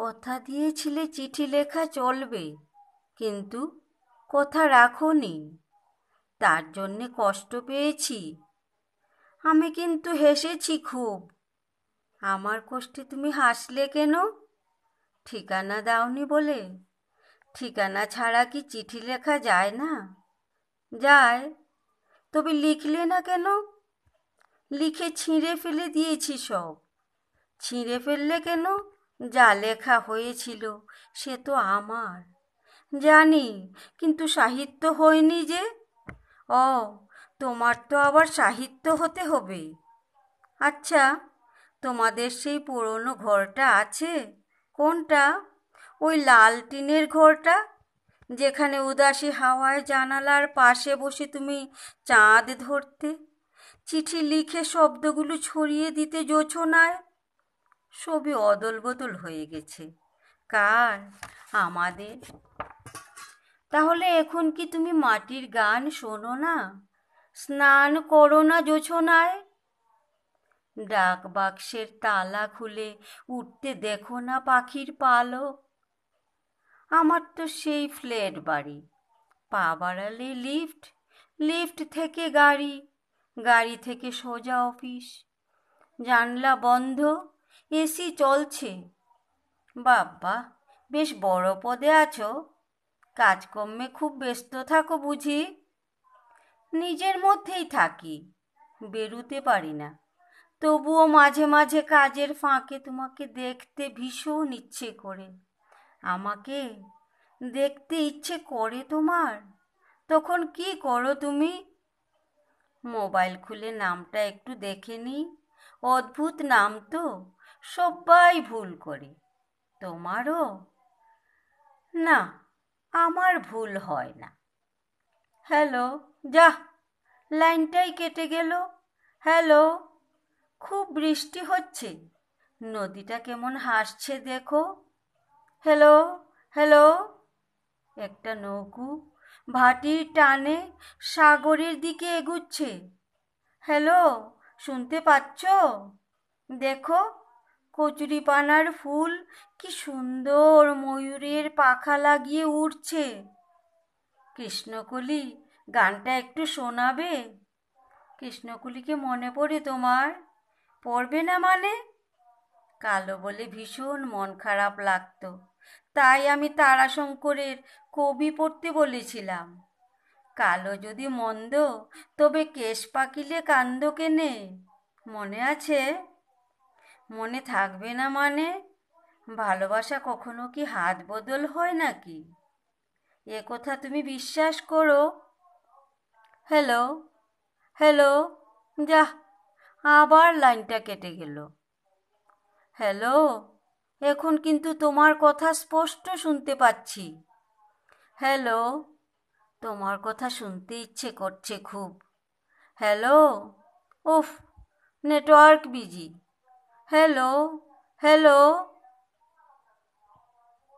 কথা দিয়েছিলে চিঠি লেখা চলবে কিন্তু কথা রাখোনি তার জন্যে কষ্ট পেয়েছি আমি কিন্তু হেসেছি খুব আমার কষ্টে তুমি হাসলে কেন ঠিকানা দাওনি বলে ঠিকানা ছাড়া কি চিঠি লেখা যায় না যায় তবে লিখলে না কেন লিখে ছিঁড়ে ফেলে দিয়েছি সব ছিঁড়ে ফেললে কেন যা লেখা হয়েছিল সে তো আমার জানি কিন্তু সাহিত্য হয়নি যে ও তোমার তো আবার সাহিত্য হতে হবে আচ্ছা তোমাদের সেই পুরনো ঘরটা আছে কোনটা ওই লাল টিনের ঘরটা যেখানে উদাসী হাওয়ায় জানালার পাশে বসে তুমি চাঁদ ধরতে চিঠি লিখে শব্দগুলো ছড়িয়ে দিতে নয় সবই অদল বদল হয়ে গেছে কার আমাদের তাহলে এখন কি তুমি মাটির গান শোনো না স্নান করো না যোছনায় ডাক বাক্সের তালা খুলে উঠতে দেখো না পাখির পালো আমার তো সেই ফ্ল্যাট বাড়ি পা বাড়ালে লিফট লিফট থেকে গাড়ি গাড়ি থেকে সোজা অফিস জানলা বন্ধ এসি চলছে বাব্বা বেশ বড় পদে আছো কাজকর্মে খুব ব্যস্ত থাকো বুঝি নিজের মধ্যেই থাকি বেরুতে পারি না তবুও মাঝে মাঝে কাজের ফাঁকে তোমাকে দেখতে ভীষণ ইচ্ছে করে আমাকে দেখতে ইচ্ছে করে তোমার তখন কি করো তুমি মোবাইল খুলে নামটা একটু দেখে নিই অদ্ভুত নাম তো সব্বাই ভুল করি তোমারও না আমার ভুল হয় না হ্যালো যা লাইনটাই কেটে গেল হ্যালো খুব বৃষ্টি হচ্ছে নদীটা কেমন হাসছে দেখো হ্যালো হ্যালো একটা নৌকু ভাটির টানে সাগরের দিকে এগুচ্ছে হ্যালো শুনতে পাচ্ছ দেখো কচুরিপানার ফুল কি সুন্দর ময়ূরের পাখা লাগিয়ে উড়ছে কৃষ্ণকলি গানটা একটু শোনাবে কি মনে পড়ে তোমার পড়বে না মানে কালো বলে ভীষণ মন খারাপ লাগতো তাই আমি তারাশঙ্করের কবি পড়তে বলেছিলাম কালো যদি মন্দ তবে কেশ পাকিলে কান্দ কেনে মনে আছে মনে থাকবে না মানে ভালোবাসা কখনো কি হাত বদল হয় নাকি এ কথা তুমি বিশ্বাস করো হ্যালো হ্যালো যাহ আবার লাইনটা কেটে গেল হ্যালো এখন কিন্তু তোমার কথা স্পষ্ট শুনতে পাচ্ছি হ্যালো তোমার কথা শুনতে ইচ্ছে করছে খুব হ্যালো ওফ নেটওয়ার্ক বিজি hello hello